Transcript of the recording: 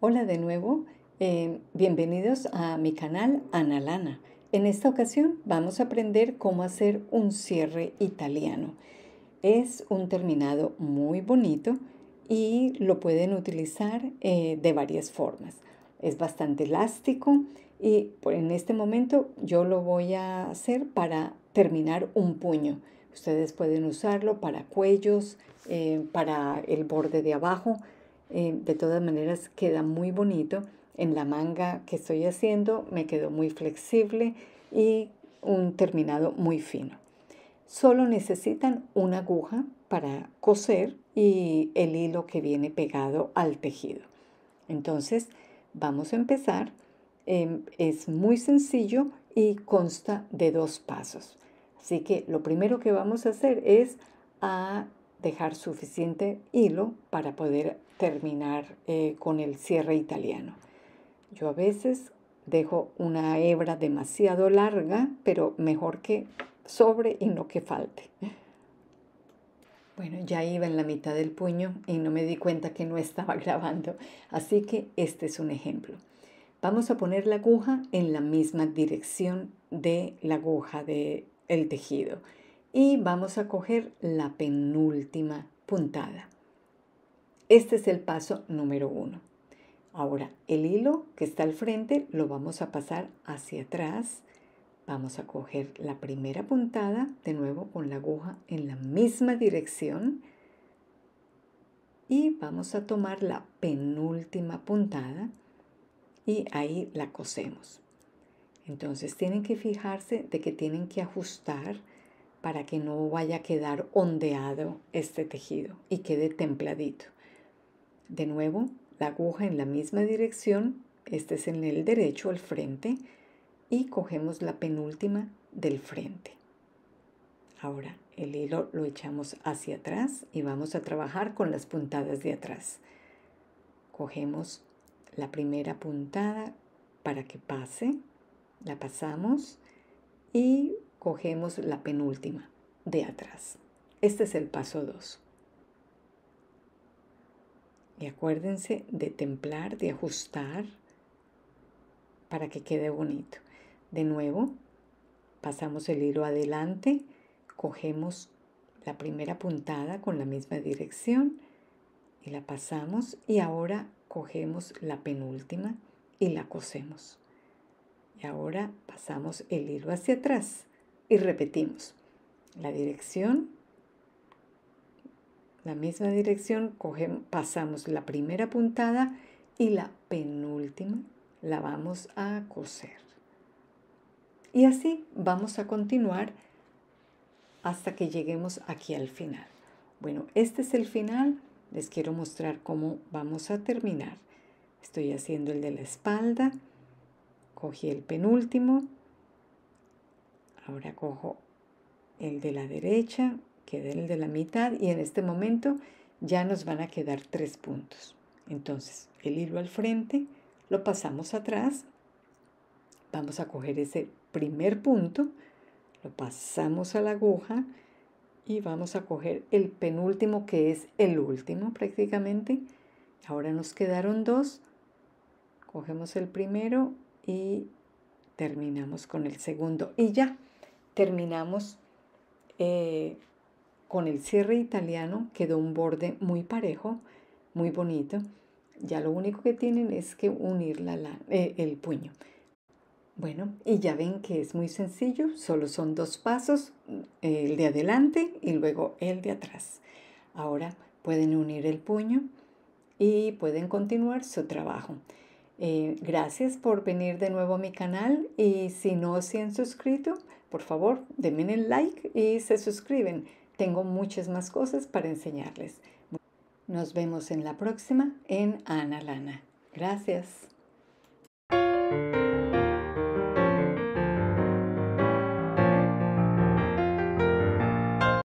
Hola de nuevo, em, bienvenidos a mi canal Ana Lana. En esta ocasión vamos a aprender cómo hacer un cierre italiano. Es un terminado muy bonito y lo pueden utilizar eh, de varias formas. Es bastante elástico y en este momento yo lo voy a hacer para terminar un puño. Ustedes pueden usarlo para cuellos, eh, para el borde de abajo, eh, de todas maneras queda muy bonito. En la manga que estoy haciendo me quedó muy flexible y un terminado muy fino. Solo necesitan una aguja para coser y el hilo que viene pegado al tejido. Entonces, vamos a empezar. Em, es muy sencillo y consta de dos pasos. Así que lo primero que vamos a hacer es a dejar suficiente hilo para poder terminar eh, con el cierre italiano. Yo a veces dejo una hebra demasiado larga, pero mejor que sobre y no que falte. Bueno, ya iba en la mitad del puño y no me di cuenta que no estaba grabando, así que este es un ejemplo. Vamos a poner la aguja en la misma dirección de la aguja del el tejido y vamos a coger la penúltima puntada. Este es el paso número uno. Ahora el hilo que está al frente lo vamos a pasar hacia atrás. Vamos a coger la primera puntada de nuevo con la aguja en la misma dirección y vamos a tomar la penúltima puntada y ahí la cosemos. Entonces tienen que fijarse de que tienen que ajustar para que no vaya a quedar ondeado este tejido y quede templadito. De nuevo, la aguja en la misma dirección, este es en el derecho al frente, y cogemos la penúltima del frente. Ahora el hilo lo echamos hacia atrás y vamos a trabajar con las puntadas de atrás. Cogemos la primera puntada para que pase, la pasamos y cogemos la penúltima, de atrás. Este es el paso 2. Y acuérdense de templar, de ajustar para que quede bonito. De nuevo, pasamos el hilo adelante, cogemos la primera puntada con la misma dirección y la pasamos y ahora cogemos la penúltima y la cosemos. Y ahora pasamos el hilo hacia atrás y repetimos. La dirección, la misma dirección, pasamos la primera puntada y la penúltima la vamos a coser. Y así vamos a continuar hasta que lleguemos aquí al final. Bueno, este es el final. Les quiero mostrar cómo vamos a terminar. Estoy haciendo el de la espalda. Cogí el penúltimo, Ahora cojo el de la derecha, queda el de la mitad y en este momento ya nos van a quedar tres puntos. Entonces, el hilo al frente lo pasamos atrás, vamos a coger ese primer punto, lo pasamos a la aguja y vamos a coger el penúltimo que es el último prácticamente. Ahora nos quedaron dos, cogemos el primero y terminamos con el segundo y ya Terminamos eh, con el cierre italiano, quedó un borde muy parejo, muy bonito. Ya lo único que tienen es que unir eh, el puño. Bueno, y ya ven que es muy sencillo, solo son dos pasos, el de adelante y luego el de atrás. Ahora pueden unir el puño y pueden continuar su trabajo. Eh, gracias por venir de nuevo a mi canal y si no se han suscrito, por favor, denme el like y se suscriben. Tengo muchas más cosas para enseñarles. Nos vemos en la próxima en Ana Lana. Gracias.